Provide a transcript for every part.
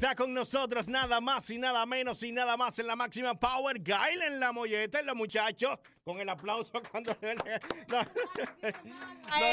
Está con nosotros nada más y nada menos y nada más en la máxima Power Gail en la molleta, los muchachos, con el aplauso cuando...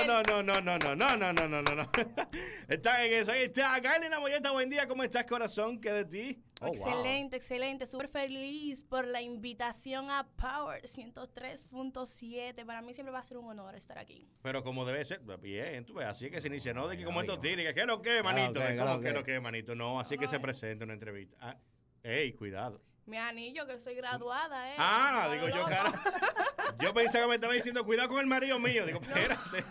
No, no, no, no, no, no, no, no, no, no, no, no. Está en eso, ahí está, Guile en la molleta, buen día, ¿cómo estás corazón? ¿Qué de ti? Oh, excelente, excelente. Súper feliz por la invitación a Power 103.7. Para mí siempre va a ser un honor estar aquí. Pero como debe ser, bien, tú ves, así que se inicia, no de que como esto tiene, que lo que, ah, manito, claro, que lo que, manito. No, así que se presenta una entrevista. Ah, ey, cuidado. Mi anillo, que soy graduada, ¿eh? Ah, digo yo, cara. Yo pensaba que me estaba diciendo, cuidado con el marido mío. Digo, espérate.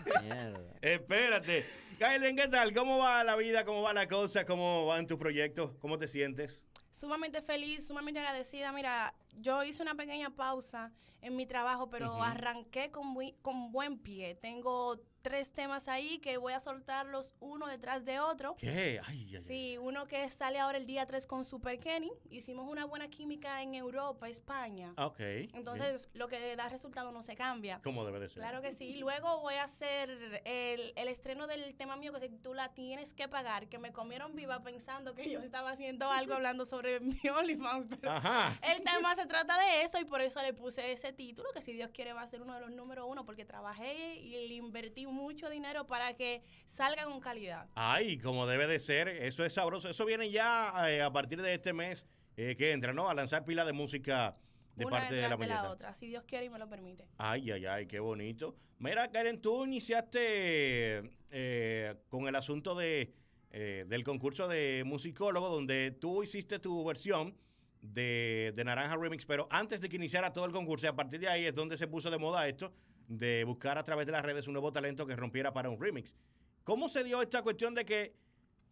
espérate. Kylen, ¿qué tal? ¿Cómo va la vida? ¿Cómo va la cosa? ¿Cómo van tus proyectos? ¿Cómo te sientes? sumamente feliz, sumamente agradecida. Mira, yo hice una pequeña pausa en mi trabajo, pero arranqué con, muy, con buen pie. Tengo tres temas ahí que voy a soltarlos uno detrás de otro. ¿Qué? sí, uno que sale ahora el día 3 con Super Kenny. Hicimos una buena química en Europa, España. Ah, ok. Entonces, lo que da resultado no se cambia. ¿Cómo debe de ser? Claro que sí. Luego voy a hacer el, el estreno del tema mío que se titula Tienes que pagar, que me comieron viva pensando que yo estaba haciendo algo hablando sobre mi OnlyFans. Pero Ajá. el tema se trata de eso y por eso le puse ese título, que si Dios quiere va a ser uno de los número uno, porque trabajé y le invertí un mucho dinero para que salga con calidad. Ay, como debe de ser, eso es sabroso. Eso viene ya eh, a partir de este mes eh, que entra, ¿no? A lanzar pila de música de parte de la, de la otra, si Dios quiere y me lo permite. Ay, ay, ay, qué bonito. Mira, Karen, tú iniciaste eh, con el asunto de, del concurso de musicólogo, donde tú hiciste tu versión de, de Naranja Remix, pero antes de que iniciara todo el concurso, a partir de ahí es donde se puso de moda esto de buscar a través de las redes un nuevo talento que rompiera para un remix. ¿Cómo se dio esta cuestión de que,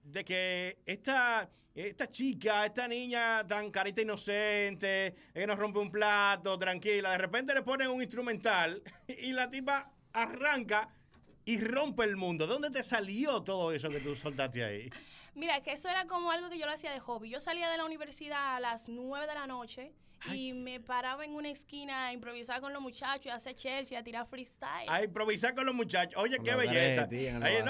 de que esta, esta chica, esta niña tan carita inocente, que nos rompe un plato, tranquila, de repente le ponen un instrumental y la tipa arranca y rompe el mundo? ¿De dónde te salió todo eso que tú soltaste ahí? Mira, que eso era como algo que yo lo hacía de hobby. Yo salía de la universidad a las 9 de la noche y me paraba en una esquina a improvisar con los muchachos, a hacer Chelsea, a tirar freestyle. A improvisar con los muchachos. Oye, qué belleza.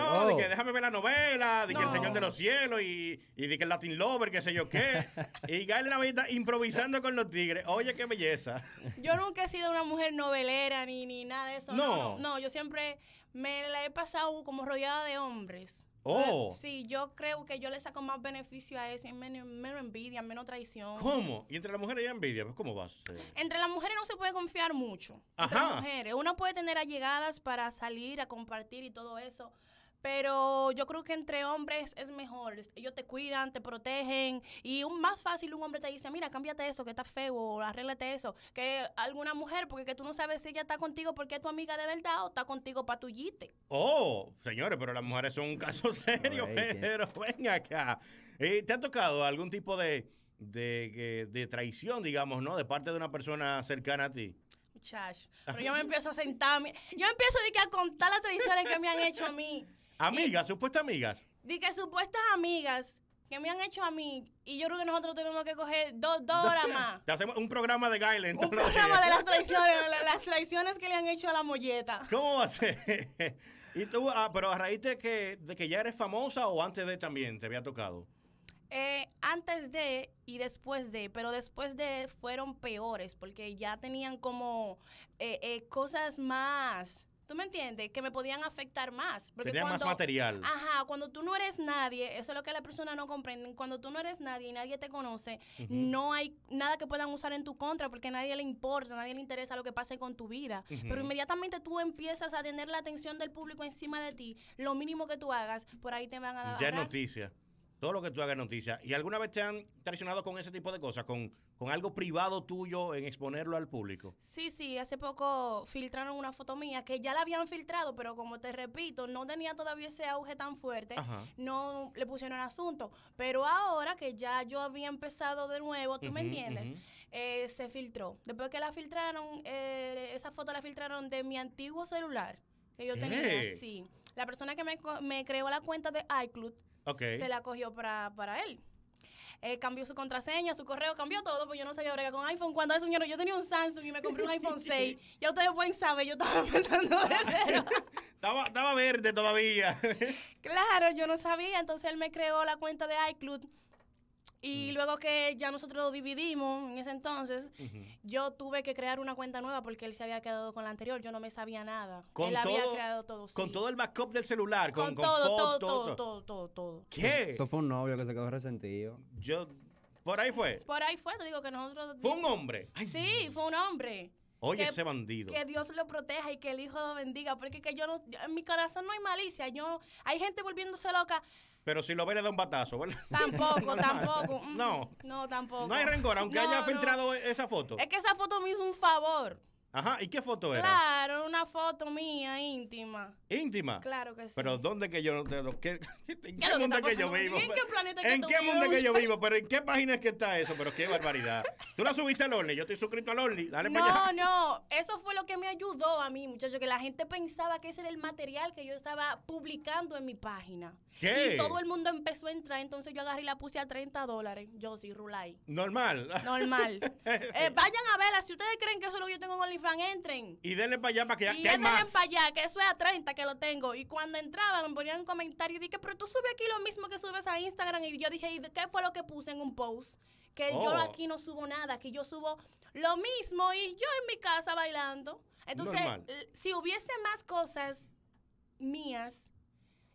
Oh. que déjame ver la novela, de el Señor de los Cielos y, y de que el Latin Lover, qué sé yo qué. y Gael la vida improvisando con los tigres. Oye, qué belleza. Yo nunca he sido una mujer novelera ni, ni nada de eso. No. no. yo siempre me la he pasado como rodeada de hombres. Oh. Sí, yo creo que yo le saco más beneficio a eso, y menos, envidia, menos traición. ¿Cómo? ¿Y entre las mujeres hay envidia? Pues, ¿Cómo va a ser? Entre las mujeres no se puede confiar mucho. Ajá. Entre las mujeres. Una puede tener allegadas para salir a compartir y todo eso, pero yo creo que entre hombres es mejor. Ellos te cuidan, te protegen. Y un más fácil un hombre te dice, mira, cámbiate eso, que está feo, o arréglate eso. Que alguna mujer, porque que tú no sabes si ella está contigo porque es tu amiga de verdad o está contigo para yite. Oh, señores, pero las mujeres son un caso serio. pero ven acá. ¿Te ha tocado algún tipo de, traición, digamos, ¿no? De parte de una persona cercana a ti. Muchacho, pero yo me empiezo a sentarme. Yo empiezo a contar las traiciones que me han hecho a mí. Amigas, supuestas amigas. Di que supuestas amigas que me han hecho a mí y yo creo que nosotros tenemos que coger dos, dos horas más. Te hacemos un programa de Gaila Un programa de las traiciones, las traiciones que le han hecho a la molleta. ¿Cómo va a ser? y tú, ah, pero a raíz de que, que ya eres famosa o antes de también te había tocado. Eh, antes de y después de, pero después de fueron peores porque ya tenían como eh, eh, cosas más ¿Tú me entiendes? Que me podían afectar más. Porque más material. Ajá, cuando tú no eres nadie, eso es lo que las personas no comprenden. Cuando tú no eres nadie y nadie te conoce, no hay nada que puedan usar en tu contra porque a nadie le importa, a nadie le interesa lo que pase con tu vida. Pero inmediatamente tú empiezas a tener la atención del público encima de ti, lo mínimo que tú hagas, por ahí te van a dar. Ya es noticia todo lo que tú hagas noticia. ¿Y alguna vez te han traicionado con ese tipo de cosas, con, con algo privado tuyo en exponerlo al público? Sí, sí, hace poco filtraron una foto mía que ya la habían filtrado, pero como te repito, no tenía todavía ese auge tan fuerte, no le pusieron asunto. Pero ahora que ya yo había empezado de nuevo, tú me entiendes, eh, se filtró. Después que la filtraron, eh, esa foto la filtraron de mi antiguo celular que yo tenía, sí. La persona que me, me creó la cuenta de iCloud se la cogió para, para él. Eh, cambió su contraseña, su correo, cambió todo, porque yo no sabía bregar con iPhone. Cuando eso, señor, yo tenía un Samsung y me compré un iPhone 6. Ya ustedes pueden saber, yo estaba pensando de cero. estaba, estaba verde todavía. claro, yo no sabía. Entonces él me creó la cuenta de iCloud y mm. luego que ya nosotros lo dividimos en ese entonces, yo tuve que crear una cuenta nueva porque él se había quedado con la anterior. Yo no me sabía nada. Con él todo, había creado todo. Con todo el backup del celular. Con, todo, todo, todo, todo, todo, todo, ¿Qué? Eso fue un novio que se quedó resentido. Yo. Por ahí fue. Por ahí fue, te digo que nosotros. Fue un hombre. Sí, fue un hombre. Oye, ese bandido. Que Dios lo proteja y que el Hijo lo bendiga, porque que yo en mi corazón no hay malicia. Yo, hay gente volviéndose loca pero si lo ve, le da un batazo, ¿verdad? Tampoco, tampoco. Mm, no. No, tampoco. No hay rencor, aunque haya filtrado esa foto. Es que esa foto me hizo un favor. Ajá, ¿y qué foto era? Claro, una foto mía íntima. ¿Íntima? Claro que sí. Pero ¿dónde que yo no en qué, mundo que yo vivo? ¿En qué planeta que ¿En qué mundo que yo vivo? ¿Pero en qué página es que está eso? Pero qué barbaridad. Tú la subiste al Orly? yo estoy suscrito al Orly. Dale no, para allá. no, eso fue lo que me ayudó a mí, muchachos, que la gente pensaba que ese era el material que yo estaba publicando en mi página. Y todo el mundo empezó a entrar, entonces yo agarré y la puse a 30 dólares. Yo sí, Rulay. Normal. Normal. Eh, vayan a verla. Si ustedes creen que eso es lo que yo tengo en OnlyFans, entren. Y denle para allá para que ya Y denle para allá, que eso es a 30 que lo tengo. Y cuando entraban, me ponían comentarios comentario y dije, pero tú subes aquí lo mismo que subes a Instagram. Y yo dije, ¿y qué fue lo que puse en un post? Que yo oh. aquí no subo nada, que yo subo lo mismo y yo en mi casa bailando. Entonces, si hubiese más cosas mías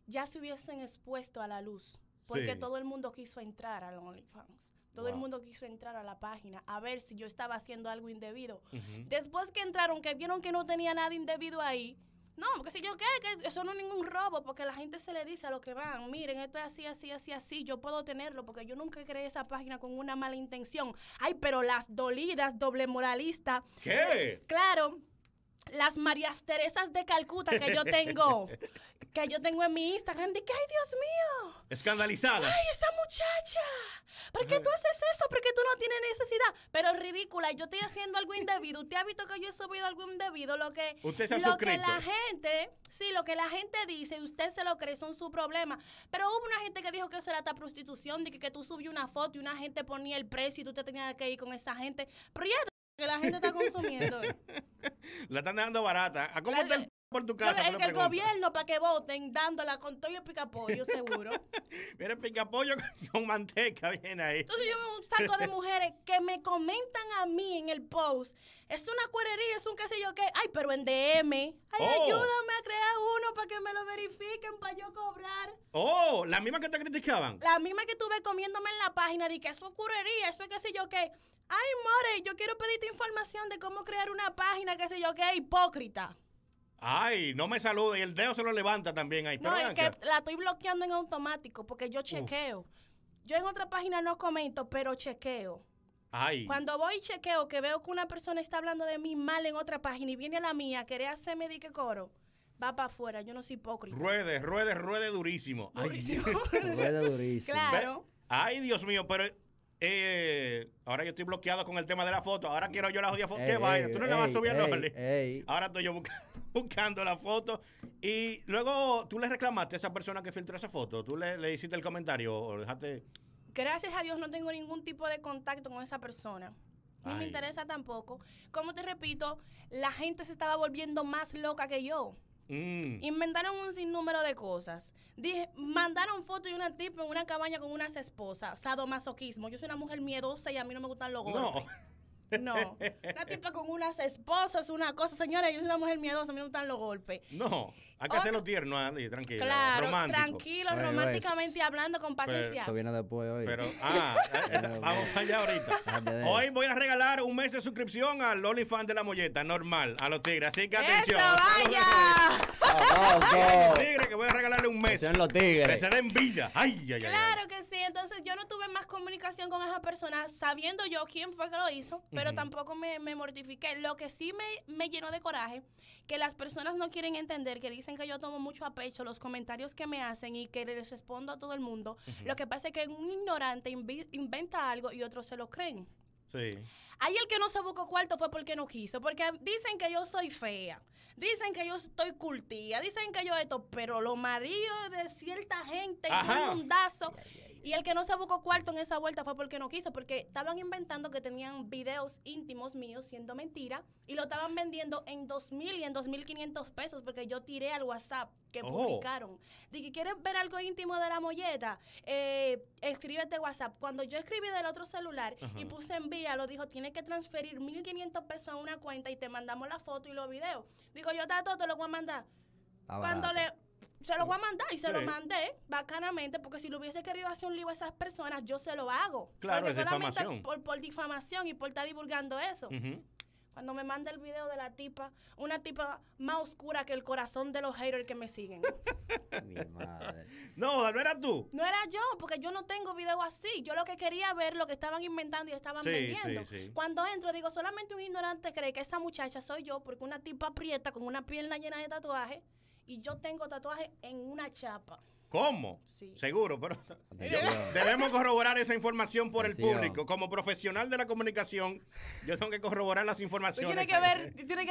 ya se hubiesen expuesto a la luz, porque todo el mundo quiso entrar al OnlyFans. Todo el mundo quiso entrar a la página a ver si yo estaba haciendo algo indebido. Después que entraron, que vieron que no tenía nada indebido ahí, no, porque si yo qué, que eso no es ningún robo, porque la gente se le dice a lo que van, miren, esto es así, así, así, así, yo puedo tenerlo, porque yo nunca creé esa página con una mala intención. Ay, pero las dolidas, doble moralista. ¿Qué? Claro las Marías Teresas de Calcuta que yo tengo, que yo tengo en mi Instagram, de que, ay, Dios mío. Escandalizada. Ay, esa muchacha. ¿Por qué tú haces eso? Porque tú no tienes necesidad. Pero ridícula, yo estoy haciendo algo indebido. Usted ha visto que yo he subido algo indebido. Lo que, usted se lo que la gente, sí, lo que la gente dice, usted se lo cree, son su problema. Pero hubo una gente que dijo que eso era hasta prostitución, de que, que tú subí una foto y una gente ponía el precio y tú te tenías que ir con esa gente. Pero que la gente está consumiendo. la están dejando barata. ¿A cómo por tu casa. el, gobierno para que voten dándola con todo y el picapollo, seguro. Mira, el picapollo con manteca viene ahí. Entonces yo veo un saco de mujeres que me comentan a mí en el post. Es una cuerería, es un qué sé yo qué. Ay, pero en DM. Ay, oh. ayúdame a crear uno para que me lo verifiquen, para yo cobrar. Oh, la misma que te criticaban. La misma que tuve comiéndome en la página de que eso es curería, eso es qué sé yo qué. Ay, More, yo quiero pedirte información de cómo crear una página, qué sé yo qué, hipócrita. Ay, no me salude. Y el dedo se lo levanta también ahí. No, es que la estoy bloqueando en automático porque yo chequeo. Yo en otra página no comento, pero chequeo. Ay. Cuando voy y chequeo que veo que una persona está hablando de mí mal en otra página y viene a la mía, querer hacerme dique coro, va para afuera. Yo no soy hipócrita. Ruede, ruede, ruede durísimo. Durísimo. ruede durísimo. Claro. Ay, Dios mío, pero eh, ahora yo estoy bloqueado con el tema de la foto. Ahora quiero yo la jodida foto. ¿Qué Tú no la vas a subir Ahora estoy yo buscando. buscando la foto. Y luego tú le reclamaste a esa persona que filtró esa foto. Tú le, le hiciste el comentario o dejaste. Gracias a Dios no tengo ningún tipo de contacto con esa persona. Ni me interesa tampoco. Como te repito, la gente se estaba volviendo más loca que yo. Mm. Inventaron un sinnúmero de cosas. Dije, mandaron foto de una tipa en una cabaña con unas esposas. Sadomasoquismo. Yo soy una mujer miedosa y a mí no me gustan los golpes. No. No. Una tipa con unas esposas, una cosa. señores yo soy una mujer miedosa, a me gustan los golpes. No. Hay que hacerlo tierno, Andy, tranquilo. Claro, tranquilo, románticamente hablando con paciencia. Eso viene después hoy. Pero, ah, eh, eh, vamos allá ahorita. Hoy voy a regalar un mes de suscripción al OnlyFans de la Molleta, normal, a los tigres. Así que atención. ¡Eso, vaya! los tigres que voy a regalarle un mes. Que los tigres. Que se den villa. ¡Ay, ay, ay! Claro que sí entonces yo no tuve más comunicación con esa persona sabiendo yo quién fue que lo hizo, pero tampoco me, me, mortifiqué. Lo que sí me, me llenó de coraje, que las personas no quieren entender, que dicen que yo tomo mucho a pecho los comentarios que me hacen y que les respondo a todo el mundo. Lo que pasa es que un ignorante inventa algo y otros se lo creen. Sí. Ahí el que no se buscó cuarto fue porque no quiso, porque dicen que yo soy fea, dicen que yo estoy cultía, dicen que yo esto, pero los maridos de cierta gente, un mundazo, y el que no se buscó cuarto en esa vuelta fue porque no quiso, porque estaban inventando que tenían videos íntimos míos siendo mentira y lo estaban vendiendo en 2.000 y en 2.500 pesos porque yo tiré al WhatsApp que publicaron oh. publicaron. Dije, ¿quieres ver algo íntimo de la molleta? Eh, escríbete WhatsApp. Cuando yo escribí del otro celular y puse vía, lo dijo, tienes que transferir 1.500 pesos a una cuenta y te mandamos la foto y los videos. Digo, yo, te lo voy a mandar. Cuando le se lo voy a mm. mandar y se lo mandé bacanamente porque si lo hubiese querido hacer un libro a esas personas, yo se lo hago. Claro, porque solamente Por, difamación y por estar divulgando eso. Cuando me manda el video de la tipa, una tipa más oscura que el corazón de los haters que me siguen. Mi madre. No, no era tú. No era yo, porque yo no tengo video así. Yo lo que quería ver lo que estaban inventando y estaban vendiendo. Cuando entro, digo, solamente un ignorante cree que esa muchacha soy yo, porque una tipa aprieta con una pierna llena de tatuajes y yo tengo tatuaje en una chapa. ¿Cómo? Sí. Seguro, pero debemos corroborar esa información por el público. Como profesional de la comunicación, yo tengo que corroborar las informaciones. Tú tienes que ver,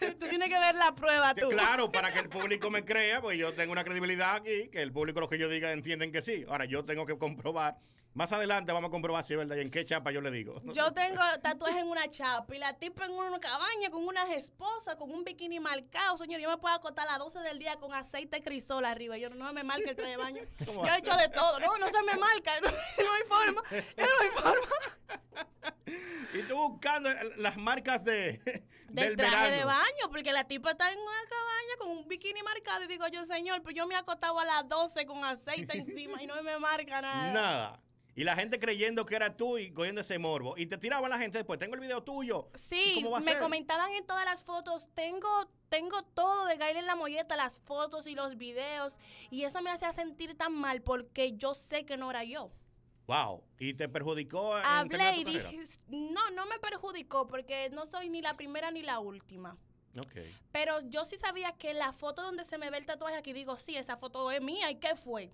que ver, la prueba tú. Claro, para que el público me crea, pues yo tengo una credibilidad aquí, que el público lo que yo diga entienden que sí. Ahora yo tengo que comprobar más adelante vamos a comprobar si es verdad y en qué chapa yo le digo. Yo tengo tatuajes en una chapa y la tipa en una cabaña con unas esposas, con un bikini marcado, señor. Yo me puedo acotar a las 12 del día con aceite crisol arriba. Yo no me marca el traje de baño. Yo he hecho de todo. No, no se me marca. No, hay forma. no hay forma. Y tú buscando las marcas de, del, traje de baño, porque la tipa está en una cabaña con un bikini marcado y digo yo, señor, pero pues yo me he acostado a las 12 con aceite encima y no me marca nada. Nada. Y la gente creyendo que era tú y cogiendo ese morbo. Y te tiraban la gente después, tengo el video tuyo. Sí, me comentaban en todas las fotos, tengo tengo todo de Gail en la molleta, las fotos y los videos. Y eso me hacía sentir tan mal porque yo sé que no era yo. Wow, ¿y te perjudicó? Hablé y dije, no, no me perjudicó porque no soy ni la primera ni la última. Okay. Pero yo sí sabía que la foto donde se me ve el tatuaje aquí, digo, sí, esa foto es mía, ¿y qué fue?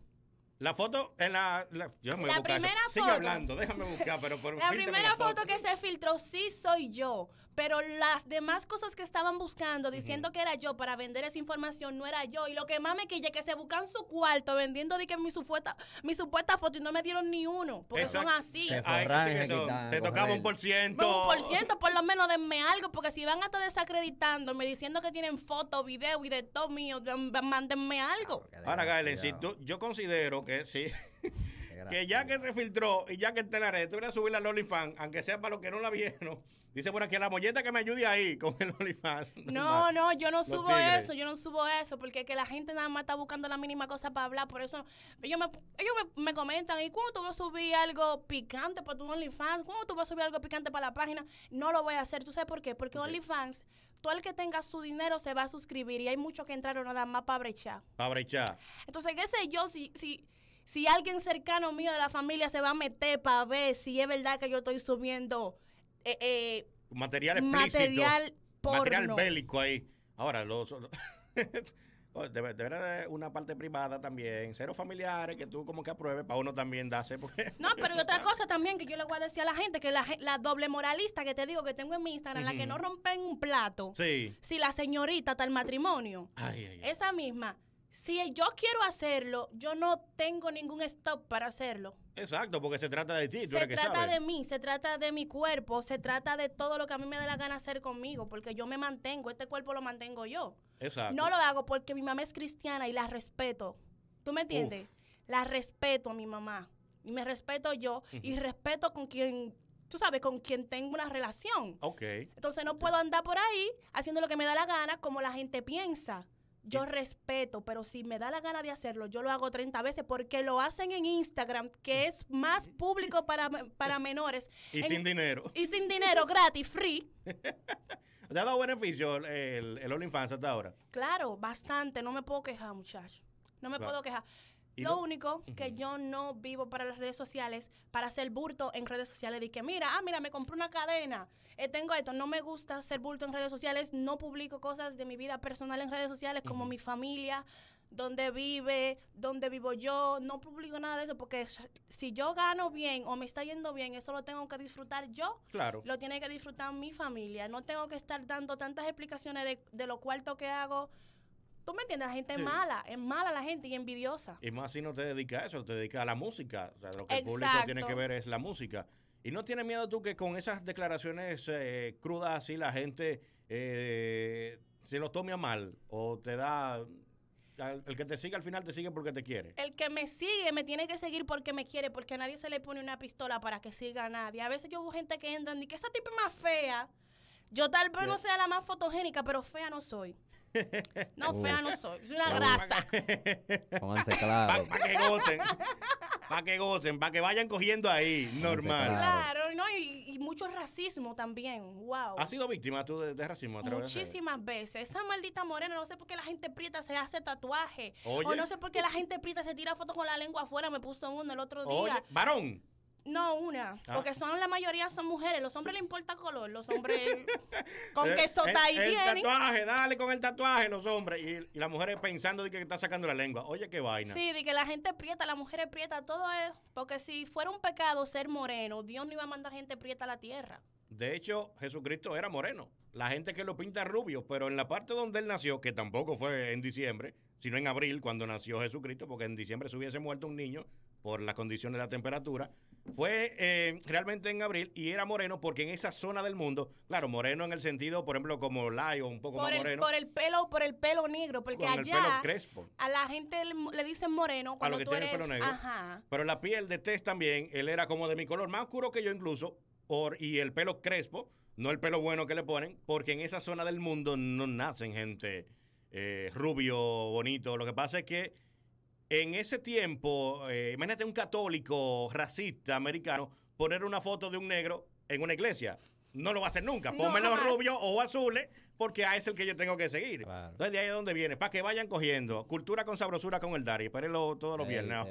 La foto en la. la yo me la primera eso. Sigue hablando, déjame buscar, pero por La primera la primera foto que se filtró, sí soy yo. Pero las demás cosas que estaban buscando, diciendo que era yo para vender esa información, no era yo. Y lo que más me quilla es que se buscan su cuarto vendiendo de que mi supuesta, mi supuesta foto y no me dieron ni uno. Porque son así. te tocaba un por ciento. un por ciento, por lo menos denme algo. Porque si van a estar desacreditándome, diciendo que tienen foto, video y de todo mío, mándenme algo. Ah, Ahora, Galen, si yo considero que sí. que ya que se filtró y ya que está en la red, tú a subir la OnlyFans, aunque sea para los que no la vieron. Dice por aquí, la molleta que me ayude ahí con el OnlyFans. No, no, yo no subo eso, yo no subo eso, porque que la gente nada más está buscando la mínima cosa para hablar, por eso ellos me, me, comentan, ¿y cuándo tú vas a subir algo picante para tu OnlyFans? ¿Cuándo tú vas a subir algo picante para la página? No lo voy a hacer, ¿tú sabes por qué? Porque OnlyFans, todo el que tenga su dinero se va a suscribir y hay muchos que entraron nada más para brechar. Para brechar. Entonces, qué sé yo, si... si si alguien cercano mío de la familia se va a meter para ver si es verdad que yo estoy subiendo eh, eh, material explícito, material, bélico ahí. Ahora, los... Oh, de, una parte privada también, cero familiares, que tú como que apruebes, para uno también darse. Porque... No, pero otra cosa también que yo le voy a decir a la gente, que la, la doble moralista que te digo que tengo en mi Instagram, la que no rompen un plato, sí. si la señorita está el matrimonio, esa misma si yo quiero hacerlo, yo no tengo ningún stop para hacerlo. Exacto, porque se trata de ti. se trata de mí, se trata de mi cuerpo, se trata de todo lo que a mí me da la gana hacer conmigo, porque yo me mantengo, este cuerpo lo mantengo yo. Exacto. No lo hago porque mi mamá es cristiana y la respeto. ¿Tú me entiendes? La respeto a mi mamá. Y me respeto yo y respeto con quien tú sabes, con quien tengo una relación. Ok. Entonces no puedo andar por ahí haciendo lo que me da la gana como la gente piensa yo respeto, pero si me da la gana de hacerlo, yo lo hago 30 veces porque lo hacen en Instagram, que es más público para, para menores. Y sin dinero. Y sin dinero, gratis, free. ¿Te ha dado beneficio el, el, hasta ahora? Claro, bastante. No me puedo quejar, muchacho. No me puedo quejar. Lo, único que yo no vivo para las redes sociales, para hacer burto en redes sociales, de que mira, ah, mira, me compré una cadena, eh, tengo esto, no me gusta hacer burto en redes sociales, no publico cosas de mi vida personal en redes sociales como mi familia, dónde vive, dónde vivo yo, no publico nada de eso, porque si yo gano bien o me está yendo bien, eso lo tengo que disfrutar yo, claro. lo tiene que disfrutar mi familia, no tengo que estar dando tantas explicaciones de lo cuarto que hago ¿Tú me entiendes? La gente es mala, es mala la gente y envidiosa. Y más si no te dedica a eso, te dedica a la música. O sea, lo que el público tiene que ver es la música. ¿Y no tienes miedo tú que con esas declaraciones eh, crudas así la gente eh, se lo tome a mal o te da el que te sigue al final te sigue porque te quiere. El que me sigue me tiene que seguir porque me quiere, porque a nadie se le pone una pistola para que siga a nadie. A veces yo veo gente que entra y que esa tipa es más fea. Yo tal vez no sea la más fotogénica, pero fea no soy. No, fea no soy. Soy una grasa. Pónganse claro. Para pa que gocen. Para que gocen, que vayan cogiendo ahí. normal. Claro, no, y, mucho racismo también. Wow. ¿Has sido víctima tú de, racismo? Muchísimas veces. Esa maldita morena, no sé por qué la gente prieta se hace tatuaje. O no sé por qué la gente prieta se tira fotos con la lengua afuera. Me puso uno el otro día. varón. No, una. Porque ah. son la mayoría son mujeres. Los hombres les importa color. Los hombres con eh, que sota eh, y el, el ¿eh? tatuaje, dale con el tatuaje, los hombres. Y, la las mujeres pensando de que está sacando la lengua. Oye, qué vaina. Sí, de que la gente prieta, la mujer prieta, todo eso. Porque si fuera un pecado ser moreno, Dios no iba a mandar gente prieta a la tierra. De hecho, Jesucristo era moreno. La gente que lo pinta rubio, pero en la parte donde él nació, que tampoco fue en diciembre, sino en abril, cuando nació Jesucristo, porque en diciembre se hubiese muerto un niño por las condiciones de la temperatura, fue eh, realmente en abril y era moreno porque en esa zona del mundo, claro, moreno en el sentido, por ejemplo, como Lion, un poco por el, moreno. Por el pelo, por el pelo negro, porque allá a la gente le dicen moreno cuando a el pelo negro. Ajá. Pero la piel de test también, él era como de mi color, más oscuro que yo incluso, y el pelo crespo, no el pelo bueno que le ponen, porque en esa zona del mundo no nacen gente eh, rubio, bonito. Lo que pasa es que en ese tiempo, eh, imagínate un católico racista americano poner una foto de un negro en una iglesia. No lo va a hacer nunca. No, rubio o azules porque a es el que yo tengo que seguir. Entonces de ahí es donde viene, para que vayan cogiendo. Cultura con sabrosura con el Dari. Espérenlo todos los viernes